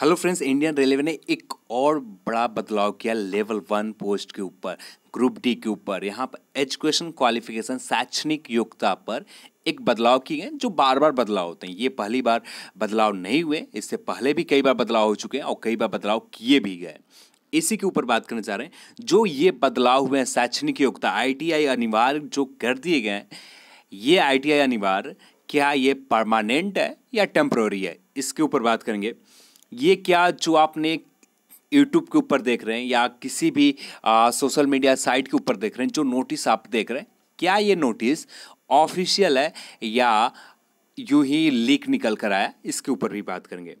hello friends Indian railway ने एक और बड़ा बदलाव किया लेवल वन पोस्ट के ऊपर ग्रुप डी के ऊपर यहाँ पर एजुकेशन क्वालिफिकेशन शैक्षणिक योग्यता पर एक बदलाव किए हैं जो बार बार बदलाव होते हैं ये पहली बार बदलाव नहीं हुए इससे पहले भी कई बार बदलाव हो चुके हैं और कई बार बदलाव किए भी गए इसी के ऊपर बात करना चाह रहे हैं जो ये बदलाव हुए हैं शैक्षणिक योग्यता आईटीआई अनिवार्य जो कर दिए गए हैं ये आईटीआई अनिवार्य क्या ये परमानेंट है या टेम्प्रोरी है इसके ऊपर बात करेंगे ये क्या जो आपने यूट्यूब के ऊपर देख रहे हैं या किसी भी सोशल मीडिया साइट के ऊपर देख रहे हैं जो नोटिस आप देख रहे हैं क्या ये नोटिस ऑफिशियल है या यूं ही लीक निकल कर आया इसके ऊपर भी बात करेंगे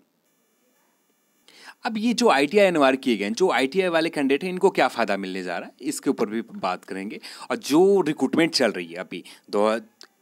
अब ये जो आई टी अनिवार्य किए गए हैं जो आई वाले कैंडिडेट हैं इनको क्या फ़ायदा मिलने जा रहा है इसके ऊपर भी बात करेंगे और जो रिक्रूटमेंट चल रही है अभी दो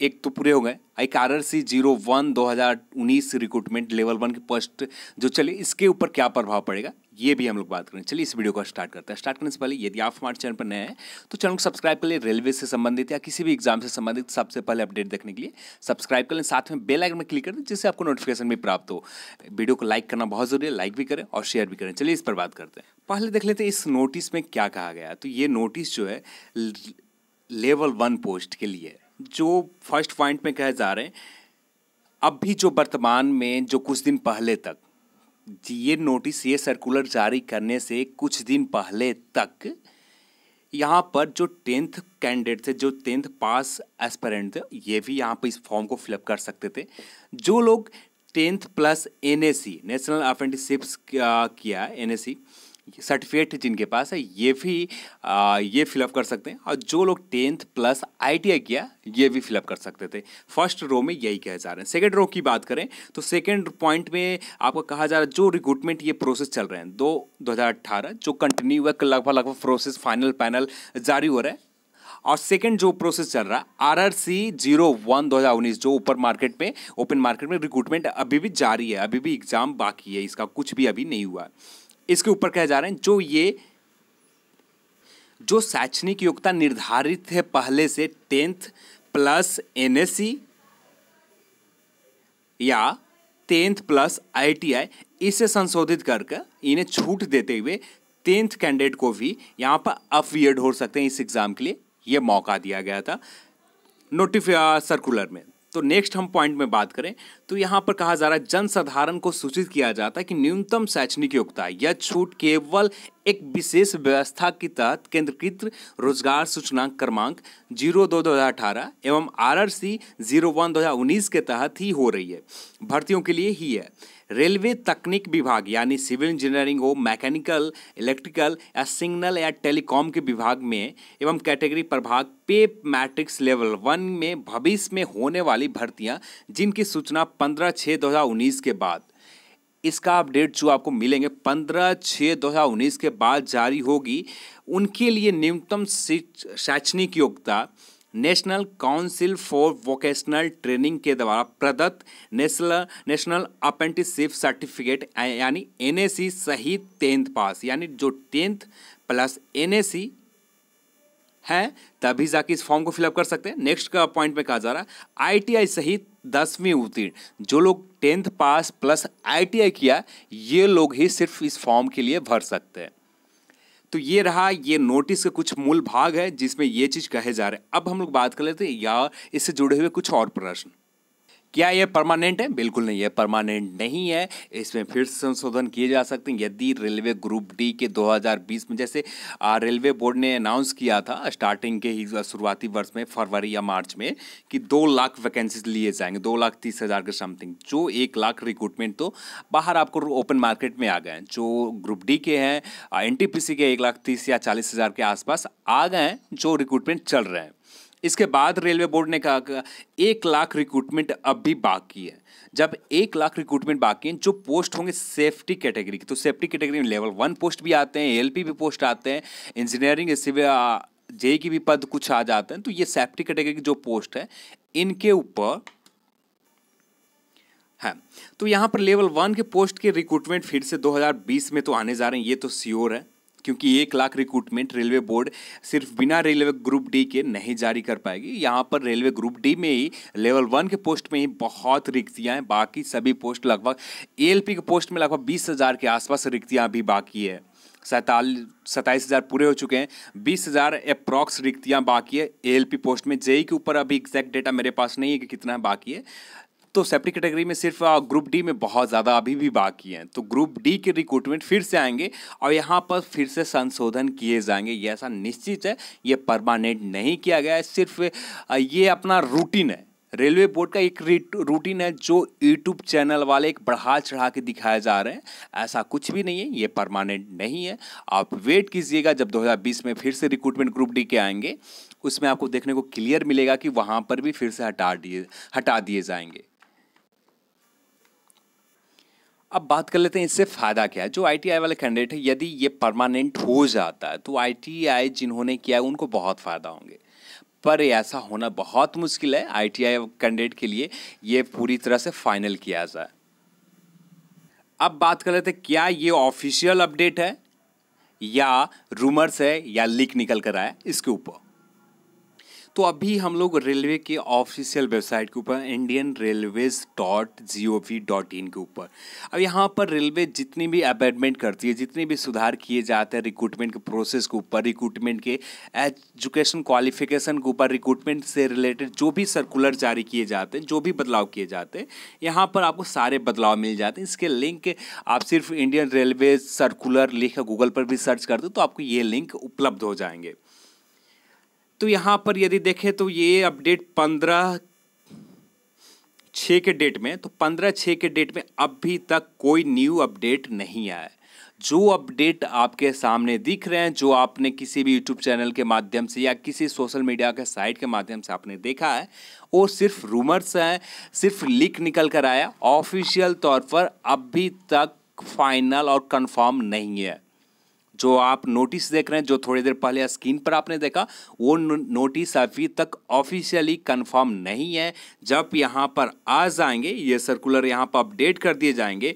एक तो पूरे हो गए एक R R C zero one दो हज़ार उन्नीस रिक्रूटमेंट लेवल वन की पोस्ट जो चले इसके ऊपर क्या प्रभाव पड़ेगा ये भी हम लोग बात करें चलिए इस वीडियो को स्टार्ट करते हैं स्टार्ट करने से पहले यदि आप हमारे चैनल पर नए हैं तो चैनल को सब्सक्राइब कर लिए रेलवे से संबंधित या किसी भी एग्जाम से संबंधित सबसे पहले अपडेट देखने के लिए सब्सक्राइब कर लें साथ में बेल आइकन में क्लिक कर दें जिससे आपको नोटिफिकेशन भी प्राप्त हो वीडियो को लाइक करना बहुत जरूरी है लाइक भी करें और शेयर भी करें चलिए इस पर बात करते हैं पहले देख लेते हैं इस नोटिस में क्या कहा गया तो ये नोटिस जो है लेवल वन पोस्ट के लिए है जो फर्स्ट पॉइंट में कहे जा रहे हैं अब भी जो वर्तमान में जो कुछ दिन पहले तक ये नोटिस ये सर्कुलर जारी करने से कुछ दिन पहले तक यहाँ पर जो टेंथ कैंडिडेट थे जो टेंथ पास एस्परेंट थे ये भी यहाँ पर इस फॉर्म को फिलअप कर सकते थे जो लोग tenth plus N national apprenticeships किया एन सर्टिफिकेट जिनके पास है ये भी आ, ये फिलअप कर सकते हैं और जो लोग टेंथ प्लस आई किया ये भी फिलअप कर सकते थे फर्स्ट रो में यही कहे जा रहे हैं सेकेंड रो की बात करें तो सेकेंड पॉइंट में आपको कहा जा रहा है जो रिक्रूटमेंट ये प्रोसेस चल रहे हैं दो दो जो कंटिन्यू हुआ लगभग लगभग प्रोसेस फाइनल पैनल जारी हो रहा है और सेकेंड जो प्रोसेस चल रहा है R R C zero one दो हज़ार उन्नीस जो ऊपर मार्केट में ओपन मार्केट में रिक्रूटमेंट अभी भी जारी है अभी भी एग्ज़ाम बाकी है इसका कुछ भी अभी नहीं हुआ इसके ऊपर कहे जा रहे हैं जो ये जो शैक्षणिक योग्यता निर्धारित है पहले से टेंथ प्लस एन e या टेंथ प्लस आईटीआई इसे संशोधित करके इन्हें छूट देते हुए टेंथ कैंडिडेट को भी यहाँ पर अफ हो सकते हैं इस एग्ज़ाम के लिए ये मौका दिया गया था नोटिफिया सर्कुलर में तो नेक्स्ट हम पॉइंट में बात करें तो यहाँ पर कहा जा रहा है जनसाधारण को सूचित किया जाता है कि न्यूनतम शैक्षणिक योग्यता यह छूट केवल एक विशेष व्यवस्था के तहत केंद्रकृत रोजगार सूचनांक क्रमांक जीरो दो दो हज़ार अठारह एवं R R C zero one दो हज़ार उन्नीस के तहत ही हो रही है भर्तियों के लिए ही है रेलवे तकनीक विभाग यानी सिविल इंजीनियरिंग हो मैकेनिकल इलेक्ट्रिकल या सिग्नल या टेलीकॉम के विभाग में एवं कैटेगरी प्रभाग पे मैट्रिक्स लेवल वन में भविष्य में होने वाली भर्तियां जिनकी सूचना पंद्रह छः दो हज़ार उन्नीस के बाद इसका अपडेट जो आपको मिलेंगे पंद्रह छः दो हज़ार उन्नीस के बाद जारी होगी उनके लिए न्यूनतम शैक्षणिक योग्यता National Council for Vocational Training के द्वारा प्रदत्त नेशनल नेशनल अप्रेंटिसशिप सर्टिफिकेट यानी एनएसी सहित टेंथ पास यानी जो टेंथ प्लस एनएसी हैं तभी जाके इस फॉर्म को फिलअप कर सकते हैं नेक्स्ट का पॉइंट में कहा जा रहा है आईटीआई सहित दसवीं उत्तीर्ण जो लोग टेंथ पास प्लस आईटीआई किया ये लोग ही सिर्फ इस फॉर्म के लिए भर सकते हैं तो ये रहा ये नोटिस का कुछ मूल भाग है जिसमें ये चीज़ कहे जा रहे हैं अब हम लोग बात कर लेते हैं या इससे जुड़े हुए कुछ और प्रश्न क्या ये परमानेंट है बिल्कुल नहीं ये परमानेंट नहीं है इसमें फिर से संशोधन किए जा सकते हैं यदि रेलवे ग्रुप डी के 2020 में जैसे रेलवे बोर्ड ने अनाउंस किया था स्टार्टिंग के ही शुरुआती वर्ष में फरवरी या मार्च में कि दो लाख वैकेंसीज लिए जाएंगे दो लाख तीस हज़ार के समथिंग जो एक लाख रिक्रूटमेंट तो बाहर आपको ओपन मार्केट में आ गए हैं जो ग्रुप डी के हैं एन के एक लाख तीस या चालीस हज़ार के आसपास आ गए हैं जो रिक्रूटमेंट चल रहे हैं इसके बाद रेलवे बोर्ड ने कहा एक लाख रिक्रूटमेंट अब भी बाकी है जब एक लाख रिक्रूटमेंट बाकी हैं जो पोस्ट होंगे सेफ्टी कैटेगरी की तो सेफ्टी कैटेगरी में लेवल वन पोस्ट भी आते हैं एल भी पोस्ट आते हैं इंजीनियरिंग सिविल जे की भी पद कुछ आ जाते हैं तो ये सेफ्टी कैटेगरी की जो पोस्ट है इनके ऊपर है तो यहाँ पर लेवल वन के पोस्ट के रिक्रूटमेंट फिर से 2020 में तो आने जा रहे हैं ये तो श्योर है क्योंकि एक लाख रिक्रूटमेंट रेलवे बोर्ड सिर्फ बिना रेलवे ग्रुप डी के नहीं जारी कर पाएगी यहाँ पर रेलवे ग्रुप डी में ही लेवल वन के पोस्ट में ही बहुत रिक्तियाँ हैं बाकी सभी पोस्ट लगभग ए के पोस्ट में लगभग बीस हज़ार के आसपास रिक्तियाँ अभी बाकी है सैतालीस सत्ताईस हज़ार पूरे हो चुके हैं बीस हज़ार अप्रॉक्स रिक्तियाँ बाकी है एएलपी पोस्ट में जेई e e के ऊपर अभी एग्जैक्ट डेटा मेरे पास नहीं है कि कितना बाकी है तो सेपरेट कैटेगरी में सिर्फ ग्रुप डी में बहुत ज़्यादा अभी भी बाकी हैं तो ग्रुप डी के रिक्रूटमेंट फिर से आएंगे और यहाँ पर फिर से संशोधन किए जाएंगे ये ऐसा निश्चित है ये परमानेंट नहीं किया गया है सिर्फ ये अपना रूटीन है रेलवे बोर्ड का एक रूटीन है जो यूट्यूब चैनल वाले एक बढ़ा चढ़ा के दिखाए जा रहे हैं ऐसा कुछ भी नहीं है ये परमानेंट नहीं है आप वेट कीजिएगा जब 2020 में फिर से रिक्रूटमेंट ग्रुप डी के आएंगे उसमें आपको देखने को क्लियर मिलेगा कि वहाँ पर भी फिर से हटा दिए हटा दिए जाएंगे अब बात कर लेते हैं इससे फ़ायदा क्या है जो आई वाले कैंडिडेट है यदि ये परमानेंट हो जाता है तो आई जिन्होंने किया है उनको बहुत फ़ायदा होंगे पर ऐसा होना बहुत मुश्किल है आई कैंडिडेट के लिए ये पूरी तरह से फाइनल किया जाए अब बात कर लेते हैं क्या ये ऑफिशियल अपडेट है या रूमर्स है या लीक निकल कर आया इसके ऊपर तो अभी हम लोग रेलवे के ऑफिशियल वेबसाइट के ऊपर Indian Railways dot G O V dot in के ऊपर अब यहाँ पर रेलवे जितनी भी अपॉइंटमेंट करती है जितने भी सुधार किए जाते हैं रिक्रूटमेंट के प्रोसेस के ऊपर रिक्रूटमेंट के एजुकेशन क्वालिफिकेशन के ऊपर रिक्रूटमेंट से रिलेटेड जो भी सर्कुलर जारी किए जाते हैं जो भी बदलाव किए जाते हैं यहाँ पर आपको सारे बदलाव मिल जाते हैं इसके लिंक आप सिर्फ इंडियन रेलवे सर्कुलर लिख गूगल पर भी सर्च करते हो तो आपको ये लिंक उपलब्ध हो जाएंगे तो यहाँ पर यदि देखें तो ये अपडेट पंद्रह छः के डेट में तो पंद्रह छः के डेट में अभी तक कोई न्यू अपडेट नहीं आया जो अपडेट आपके सामने दिख रहे हैं जो आपने किसी भी यूट्यूब चैनल के माध्यम से या किसी सोशल मीडिया के साइट के माध्यम से आपने देखा है वो सिर्फ रूमर्स हैं सिर्फ लीक निकल कर आया ऑफिशियल तौर पर अभी तक फाइनल और कंफर्म नहीं है जो आप नोटिस देख रहे हैं जो थोड़ी देर पहले स्क्रीन पर आपने देखा वो नोटिस अभी तक ऑफिशियली कंफर्म नहीं है जब यहाँ पर आ जाएंगे ये सर्कुलर यहाँ पर अपडेट कर दिए जाएंगे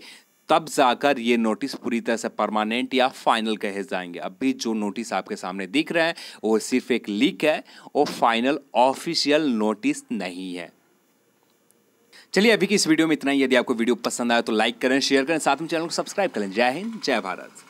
तब जाकर ये नोटिस पूरी तरह से परमानेंट या फाइनल कहे जाएंगे अभी जो नोटिस आपके सामने दिख रहे हैं वो सिर्फ एक लीक है वो फाइनल ऑफिशियल नोटिस नहीं है चलिए अभी की इस वीडियो में इतना ही यदि आपको वीडियो पसंद आया तो लाइक करें शेयर करें साथ में चैनल को सब्सक्राइब करें जय हिंद जय भारत